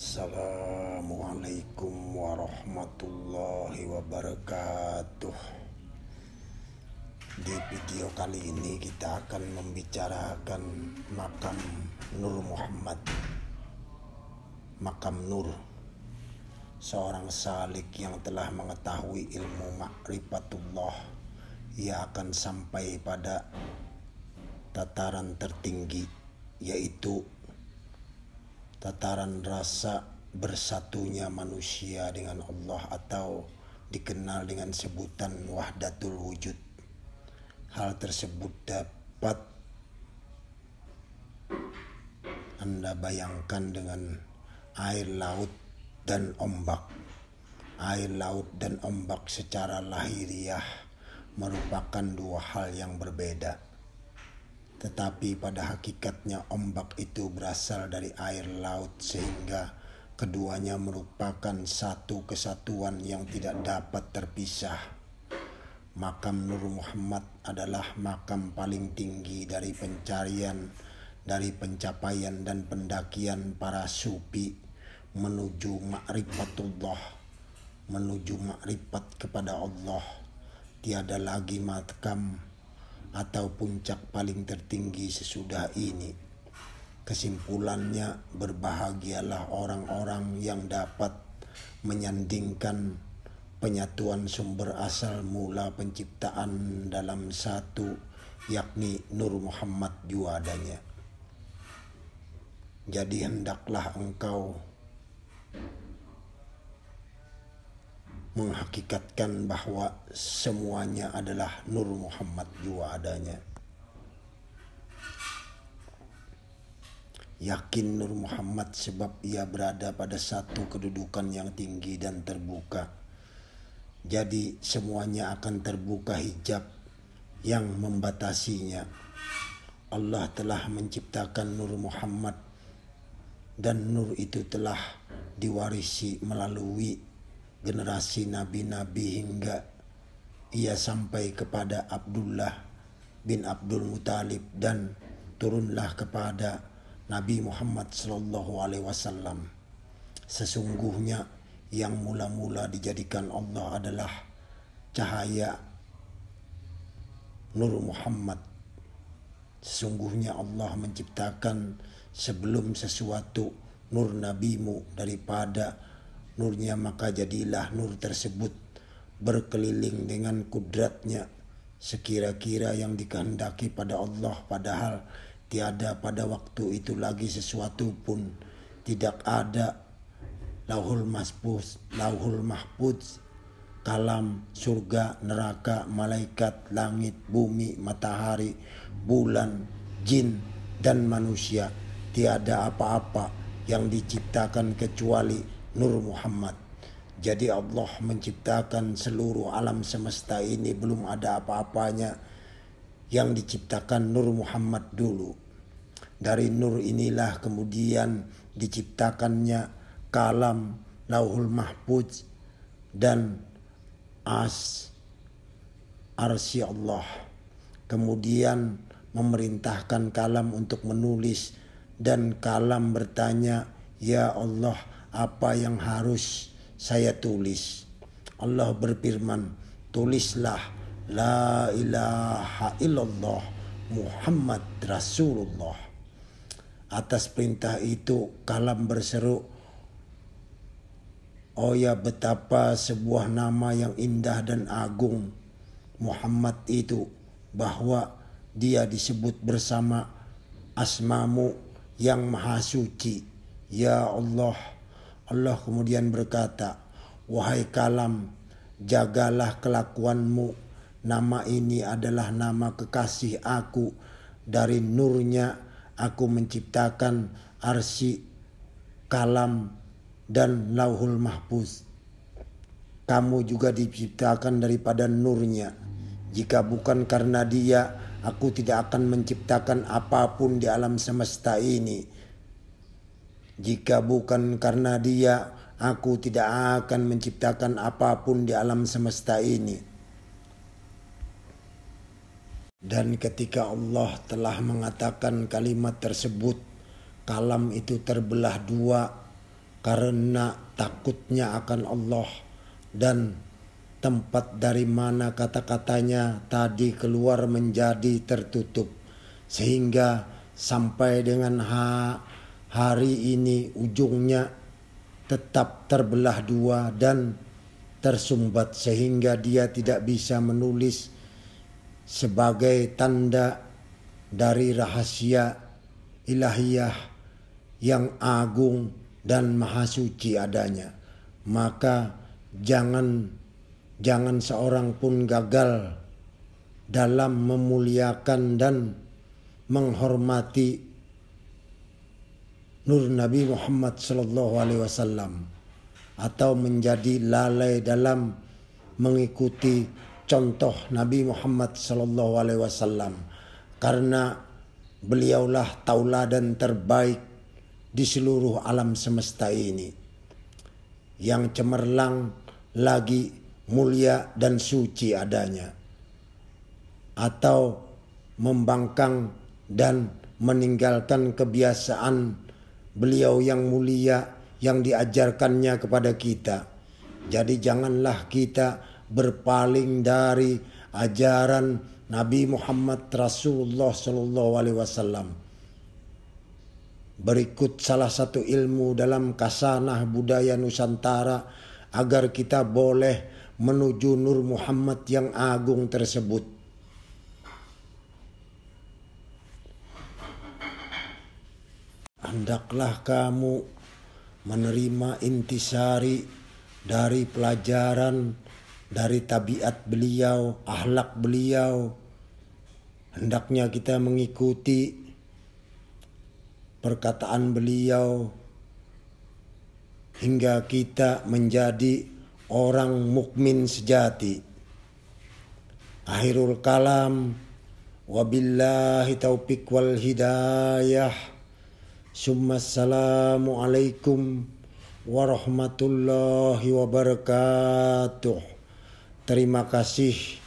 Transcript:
Assalamualaikum warahmatullahi wabarakatuh Di video kali ini kita akan membicarakan makam Nur Muhammad Makam Nur Seorang salik yang telah mengetahui ilmu makrifatullah Ia akan sampai pada tataran tertinggi yaitu tataran rasa bersatunya manusia dengan Allah atau dikenal dengan sebutan wahdatul wujud. Hal tersebut dapat Anda bayangkan dengan air laut dan ombak. Air laut dan ombak secara lahiriah merupakan dua hal yang berbeda tetapi pada hakikatnya ombak itu berasal dari air laut sehingga keduanya merupakan satu kesatuan yang tidak dapat terpisah. Makam Nur Muhammad adalah makam paling tinggi dari pencarian, dari pencapaian dan pendakian para sufi menuju ma'rifatullah, menuju ma'rifat kepada Allah. Tiada lagi makam atau puncak paling tertinggi sesudah ini. Kesimpulannya, berbahagialah orang-orang yang dapat menyandingkan penyatuan sumber asal mula penciptaan dalam satu, yakni Nur Muhammad juadanya. Jadi hendaklah engkau menghakikatkan bahwa semuanya adalah Nur Muhammad jiwa adanya. Yakin Nur Muhammad sebab ia berada pada satu kedudukan yang tinggi dan terbuka. Jadi semuanya akan terbuka hijab yang membatasinya. Allah telah menciptakan Nur Muhammad dan nur itu telah diwarisi melalui generasi nabi-nabi hingga ia sampai kepada Abdullah bin Abdul Muthalib dan turunlah kepada Nabi Muhammad Shallallahu Alaihi Wasallam. Sesungguhnya yang mula-mula dijadikan Allah adalah cahaya Nur Muhammad. Sesungguhnya Allah menciptakan sebelum sesuatu nur nabimu daripada nurnya maka jadilah nur tersebut berkeliling dengan kudratnya sekira-kira yang dikehendaki pada Allah padahal tiada pada waktu itu lagi sesuatu pun tidak ada lauhul masbus lauhul mahfuz kalam surga neraka malaikat langit bumi matahari bulan jin dan manusia tiada apa-apa yang diciptakan kecuali Nur Muhammad. Jadi Allah menciptakan seluruh alam semesta ini belum ada apa-apanya yang diciptakan Nur Muhammad dulu. Dari nur inilah kemudian diciptakannya kalam, lauhul mahfuz dan as arsy Allah. Kemudian memerintahkan kalam untuk menulis dan kalam bertanya, "Ya Allah, apa yang harus saya tulis. Allah berfirman, tulislah la ilaha illallah Muhammad Rasulullah. Atas perintah itu kalam berseru, Oh ya betapa sebuah nama yang indah dan agung Muhammad itu bahwa dia disebut bersama asmamu yang maha suci. Ya Allah, Allah kemudian berkata, "Wahai Kalam, jagalah kelakuanmu. Nama ini adalah nama kekasih aku. Dari nurnya aku menciptakan arsi, kalam, dan lauhul mahfuz. Kamu juga diciptakan daripada nurnya. Jika bukan karena dia, aku tidak akan menciptakan apapun di alam semesta ini.'" Jika bukan karena dia, aku tidak akan menciptakan apapun di alam semesta ini. Dan ketika Allah telah mengatakan kalimat tersebut, kalam itu terbelah dua karena takutnya akan Allah dan tempat dari mana kata-katanya tadi keluar menjadi tertutup sehingga sampai dengan hak hari ini ujungnya tetap terbelah dua dan tersumbat sehingga dia tidak bisa menulis sebagai tanda dari rahasia ilahiyah yang agung dan mahasuci adanya maka jangan jangan seorang pun gagal dalam memuliakan dan menghormati nur Nabi Muhammad Sallallahu Alaihi Wasallam atau menjadi lalai dalam mengikuti contoh Nabi Muhammad Sallallahu Alaihi Wasallam karena beliaulah tauladan terbaik di seluruh alam semesta ini yang cemerlang lagi mulia dan suci adanya atau membangkang dan meninggalkan kebiasaan beliau yang mulia yang diajarkannya kepada kita. Jadi janganlah kita berpaling dari ajaran Nabi Muhammad Rasulullah Shallallahu Alaihi Wasallam. Berikut salah satu ilmu dalam kasanah budaya Nusantara agar kita boleh menuju Nur Muhammad yang agung tersebut. hendaklah kamu menerima intisari dari pelajaran dari tabiat beliau, ahlak beliau. Hendaknya kita mengikuti perkataan beliau hingga kita menjadi orang mukmin sejati. Akhirul kalam wabillahi taufik wal hidayah. Assalamualaikum warahmatullahi wabarakatuh. Terima kasih